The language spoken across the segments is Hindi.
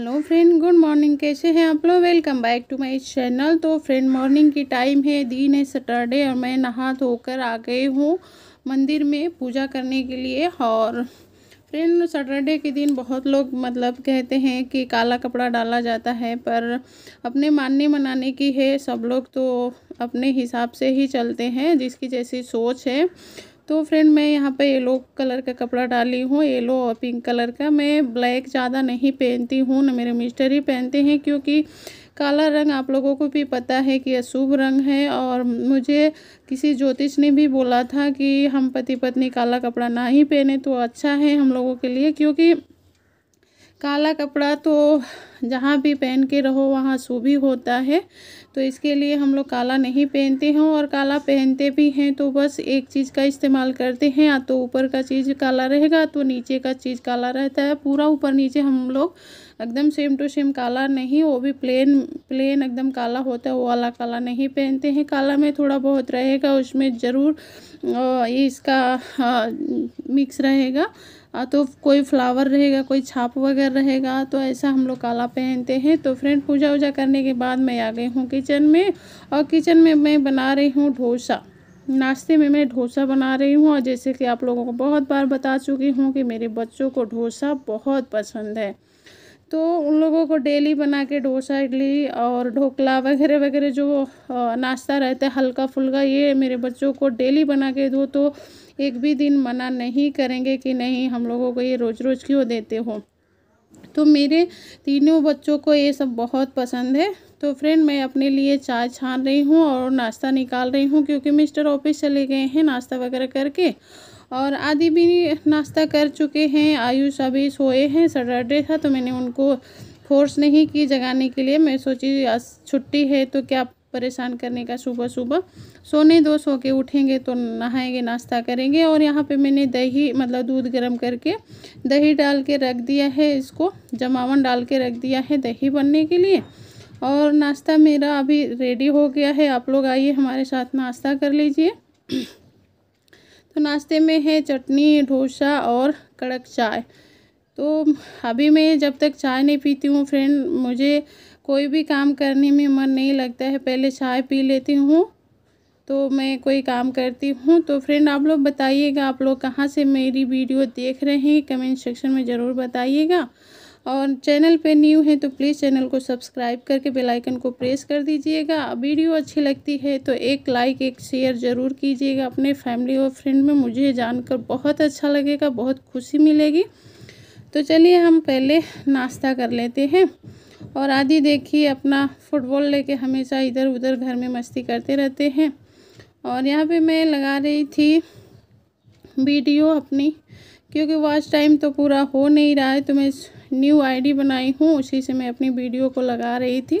हेलो फ्रेंड गुड मॉर्निंग कैसे हैं आप लोग welcome back to my channel तो फ्रेंड मॉर्निंग की टाइम है दिन है सैटरडे और मैं नहा धोकर आ गई हूँ मंदिर में पूजा करने के लिए और फ्रेंड सैटरडे के दिन बहुत लोग मतलब कहते हैं कि काला कपड़ा डाला जाता है पर अपने मानने मनाने की है सब लोग तो अपने हिसाब से ही चलते हैं जिसकी जैसी सोच है तो फ्रेंड मैं यहाँ पे येलो कलर का कपड़ा डाली हूँ येलो और पिंक कलर का मैं ब्लैक ज़्यादा नहीं पहनती हूँ ना मेरे मिस्टर ही पहनते हैं क्योंकि काला रंग आप लोगों को भी पता है कि अशुभ रंग है और मुझे किसी ज्योतिष ने भी बोला था कि हम पति पत्नी काला कपड़ा ना ही पहने तो अच्छा है हम लोगों के लिए क्योंकि काला कपड़ा तो जहाँ भी पहन के रहो वहाँ शुभ ही होता है तो इसके लिए हम लोग काला नहीं पहनते हैं और काला पहनते भी हैं तो बस एक चीज़ का इस्तेमाल करते हैं या तो ऊपर का चीज़ काला रहेगा तो नीचे का चीज़ काला रहता है पूरा ऊपर नीचे हम लोग एकदम सेम टू सेम काला नहीं वो भी प्लेन प्लेन एकदम काला होता है वो वाला काला नहीं पहनते हैं काला में थोड़ा बहुत रहेगा उसमें ज़रूर इसका मिक्स रहेगा तो कोई फ्लावर रहेगा कोई छाप वगैरह रहेगा तो ऐसा हम लोग काला पहनते हैं तो फ्रेंड पूजा वूजा करने के बाद मैं आ गई हूँ किचन में और किचन में मैं बना रही हूँ डोसा नाश्ते में मैं डोसा बना रही हूँ और जैसे कि आप लोगों को बहुत बार बता चुकी हूँ कि मेरे बच्चों को डोसा बहुत पसंद है तो उन लोगों को डेली बना के डोसा इडली और ढोकला वगैरह वगैरह जो नाश्ता रहता है हल्का फुल्का ये मेरे बच्चों को डेली बना के दो तो एक भी दिन मना नहीं करेंगे कि नहीं हम लोगों को ये रोज़ रोज़ क्यों देते हो तो मेरे तीनों बच्चों को ये सब बहुत पसंद है तो फ्रेंड मैं अपने लिए चाय छान रही हूँ और नाश्ता निकाल रही हूँ क्योंकि मिस्टर ऑफिस चले गए हैं नाश्ता वगैरह करके और आदि भी नाश्ता कर चुके हैं आयुष अभी सोए हैं सैटरडे था तो मैंने उनको फोर्स नहीं की जगाने के लिए मैं सोची छुट्टी है तो क्या परेशान करने का सुबह सुबह सोने दो सो के उठेंगे तो नहाएंगे नाश्ता करेंगे और यहाँ पे मैंने दही मतलब दूध गर्म करके दही डाल के रख दिया है इसको जमावन डाल के रख दिया है दही बनने के लिए और नाश्ता मेरा अभी रेडी हो गया है आप लोग आइए हमारे साथ नाश्ता कर लीजिए तो नाश्ते में है चटनी डोसा और कड़क चाय तो अभी मैं जब तक चाय नहीं पीती हूँ फ्रेंड मुझे कोई भी काम करने में मन नहीं लगता है पहले चाय पी लेती हूँ तो मैं कोई काम करती हूँ तो फ्रेंड आप लोग बताइएगा आप लोग कहाँ से मेरी वीडियो देख रहे हैं कमेंट सेक्शन में ज़रूर बताइएगा और चैनल पे न्यू है तो प्लीज़ चैनल को सब्सक्राइब करके बेल आइकन को प्रेस कर दीजिएगा वीडियो अच्छी लगती है तो एक लाइक एक शेयर ज़रूर कीजिएगा अपने फैमिली और फ्रेंड में मुझे जानकर बहुत अच्छा लगेगा बहुत खुशी मिलेगी तो चलिए हम पहले नाश्ता कर लेते हैं और आदि देखिए अपना फुटबॉल लेके हमेशा इधर उधर घर में मस्ती करते रहते हैं और यहाँ पे मैं लगा रही थी वीडियो अपनी क्योंकि वॉच टाइम तो पूरा हो नहीं रहा है तो मैं न्यू आईडी बनाई हूँ उसी से मैं अपनी वीडियो को लगा रही थी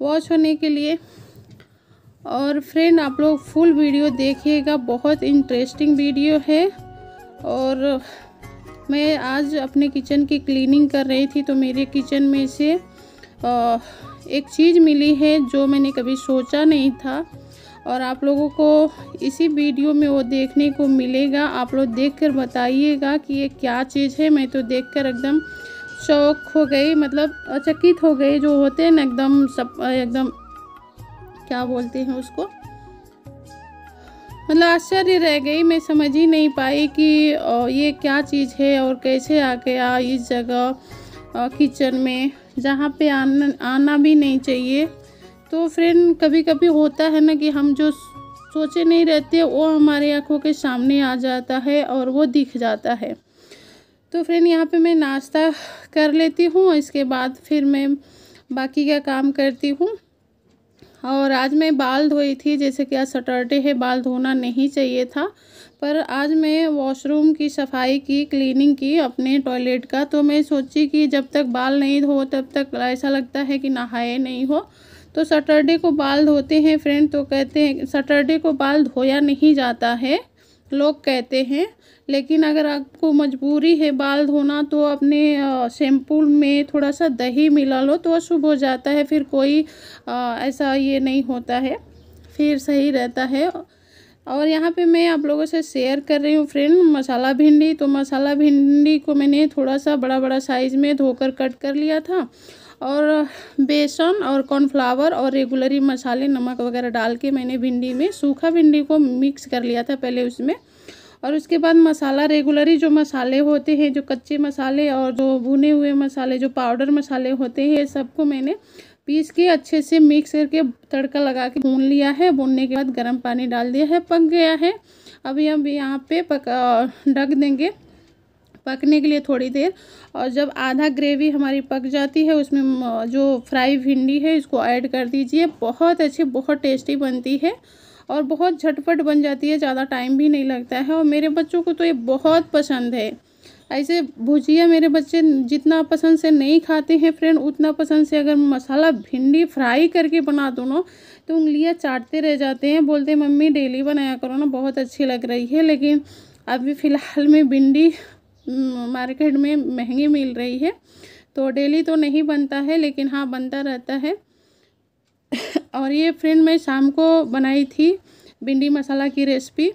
वॉच होने के लिए और फ्रेंड आप लोग फुल वीडियो देखिएगा बहुत इंटरेस्टिंग वीडियो है और मैं आज अपने किचन की क्लीनिंग कर रही थी तो मेरे किचन में से एक चीज़ मिली है जो मैंने कभी सोचा नहीं था और आप लोगों को इसी वीडियो में वो देखने को मिलेगा आप लोग देखकर बताइएगा कि ये क्या चीज़ है मैं तो देखकर एकदम शौक हो गई मतलब अचकित हो गई जो होते हैं ना एकदम सब एकदम क्या बोलते हैं उसको मतलब आश्चर्य रह गई मैं समझ ही नहीं पाई कि ये क्या चीज़ है और कैसे आ गया इस जगह किचन में जहाँ पे आना आना भी नहीं चाहिए तो फ्रेंड कभी कभी होता है ना कि हम जो सोचे नहीं रहते वो हमारे आँखों के सामने आ जाता है और वो दिख जाता है तो फ्रेंड यहाँ पे मैं नाश्ता कर लेती हूँ इसके बाद फिर मैं बाकी का काम करती हूँ और आज मैं बाल धोई थी जैसे कि आज सटरडे है बाल धोना नहीं चाहिए था पर आज मैं वॉशरूम की सफाई की क्लीनिंग की अपने टॉयलेट का तो मैं सोची कि जब तक बाल नहीं धो तब तक ऐसा लगता है कि नहाए नहीं हो तो सटरडे को बाल धोते हैं फ्रेंड तो कहते हैं सटरडे को बाल धोया नहीं जाता है लोग कहते हैं लेकिन अगर आपको मजबूरी है बाल धोना तो अपने शैम्पू में थोड़ा सा दही मिला लो तो शुभ हो जाता है फिर कोई आ, ऐसा ये नहीं होता है फिर सही रहता है और यहाँ पे मैं आप लोगों से शेयर कर रही हूँ फ्रेंड मसाला भिंडी तो मसाला भिंडी को मैंने थोड़ा सा बड़ा बड़ा साइज़ में धोकर कट कर लिया था और बेसन और कॉर्नफ्लावर और रेगुलरी मसाले नमक वगैरह डाल के मैंने भिंडी में सूखा भिंडी को मिक्स कर लिया था पहले उसमें और उसके बाद मसाला रेगुलरी जो मसाले होते हैं जो कच्चे मसाले और जो भुने हुए मसाले जो पाउडर मसाले होते हैं सबको मैंने पीस के अच्छे से मिक्स करके तड़का लगा के भून लिया है भूनने के बाद गर्म पानी डाल दिया है पक गया है अभी हम यहाँ पे पका ढक देंगे पकने के लिए थोड़ी देर और जब आधा ग्रेवी हमारी पक जाती है उसमें जो फ्राई भिंडी है इसको ऐड कर दीजिए बहुत अच्छी बहुत टेस्टी बनती है और बहुत झटपट बन जाती है ज़्यादा टाइम भी नहीं लगता है और मेरे बच्चों को तो ये बहुत पसंद है ऐसे भुजिया मेरे बच्चे जितना पसंद से नहीं खाते हैं फ्रेंड उतना पसंद से अगर मसाला भिंडी फ्राई करके बना दो ना तो उंगलियाँ चाटते रह जाते हैं बोलते मम्मी डेली बनाया करो ना बहुत अच्छी लग रही है लेकिन अभी फ़िलहाल में भिंडी हम्म, मार्केट में महंगी मिल रही है तो डेली तो नहीं बनता है लेकिन हाँ बनता रहता है और ये फ्रेंड मैं शाम को बनाई थी भिंडी मसाला की रेसिपी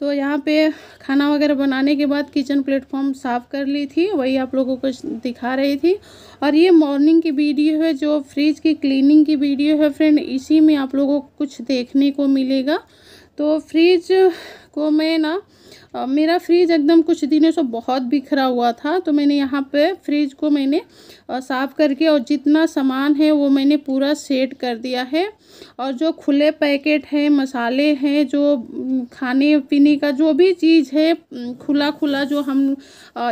तो यहाँ पे खाना वगैरह बनाने के बाद किचन प्लेटफॉर्म साफ़ कर ली थी वही आप लोगों को दिखा रही थी और ये मॉर्निंग की वीडियो है जो फ्रिज की क्लीनिंग की वीडियो है फ्रेंड इसी में आप लोगों को कुछ देखने को मिलेगा तो फ्रिज को मैं ना मेरा फ्रिज एकदम कुछ दिनों से बहुत बिखरा हुआ था तो मैंने यहाँ पे फ्रिज को मैंने साफ़ करके और जितना सामान है वो मैंने पूरा सेट कर दिया है और जो खुले पैकेट हैं मसाले हैं जो खाने पीने का जो भी चीज़ है खुला खुला जो हम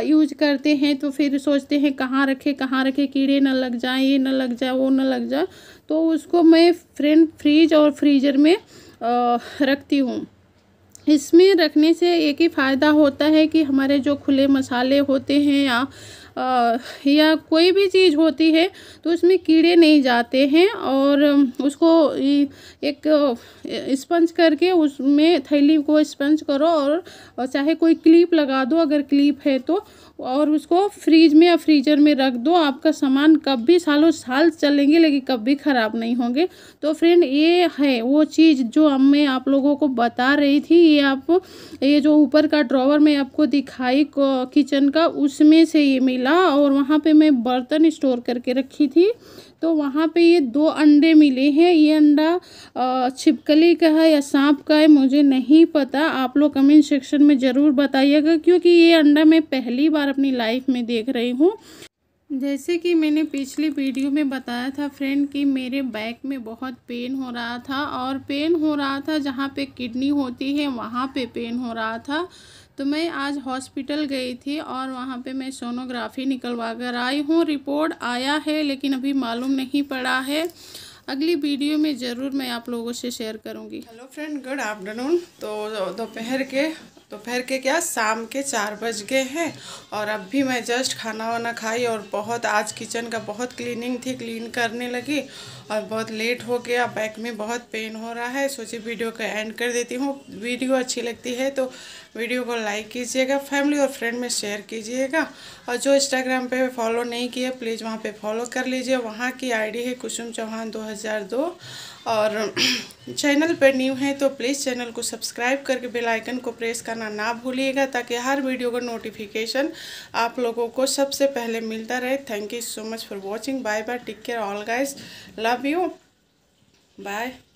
यूज करते हैं तो फिर सोचते हैं कहाँ रखे कहाँ रखे कीड़े ना लग जाए ये ना लग जाए वो ना लग जाए तो उसको मैं फ्रेंड फ्रीज और फ्रीजर में रखती हूँ इसमें रखने से एक ही फ़ायदा होता है कि हमारे जो खुले मसाले होते हैं या या कोई भी चीज़ होती है तो उसमें कीड़े नहीं जाते हैं और उसको एक स्पंज करके उसमें थैली को स्पंज करो और चाहे कोई क्लिप लगा दो अगर क्लिप है तो और उसको फ्रीज में या फ्रीजर में रख दो आपका सामान कब भी सालों साल चलेंगे लेकिन कब भी ख़राब नहीं होंगे तो फ्रेंड ये है वो चीज़ जो हम मैं आप लोगों को बता रही थी ये आप ये जो ऊपर का ड्रॉवर में आपको दिखाई किचन का उसमें से ये मिला मिला और वहाँ पे मैं बर्तन स्टोर करके रखी थी तो वहाँ पे ये दो अंडे मिले हैं ये अंडा छिपकली का है या सांप का है मुझे नहीं पता आप लोग कमेंट सेक्शन में ज़रूर बताइएगा क्योंकि ये अंडा मैं पहली बार अपनी लाइफ में देख रही हूँ जैसे कि मैंने पिछली वीडियो में बताया था फ्रेंड कि मेरे बैक में बहुत पेन हो रहा था और पेन हो रहा था जहाँ पे किडनी होती है वहाँ पे पेन हो रहा था तो मैं आज हॉस्पिटल गई थी और वहाँ पे मैं सोनोग्राफी निकलवा कर आई हूँ रिपोर्ट आया है लेकिन अभी मालूम नहीं पड़ा है अगली वीडियो में ज़रूर मैं आप लोगों से शेयर करूँगी हेलो फ्रेंड गुड आफ्टरनून तो दोपहर के दोपहर के क्या शाम के चार बज गए हैं और अब भी मैं जस्ट खाना वाना खाई और बहुत आज किचन का बहुत क्लीनिंग थी क्लीन करने लगी और बहुत लेट हो गया बैक में बहुत पेन हो रहा है सोची वीडियो का एंड कर देती हूँ वीडियो अच्छी लगती है तो वीडियो को लाइक कीजिएगा फैमिली और फ्रेंड में शेयर कीजिएगा और जो इंस्टाग्राम पे फॉलो नहीं किया प्लीज़ वहाँ पे फॉलो कर लीजिए वहाँ की आईडी है कुसुम चौहान 2002 और चैनल पर न्यू है तो प्लीज़ चैनल को सब्सक्राइब करके बेलाइकन को प्रेस कर बताना ना भूलिएगा ताकि हर वीडियो का नोटिफिकेशन आप लोगों को सबसे पहले मिलता रहे thank you so much for watching bye bye take care all guys love you bye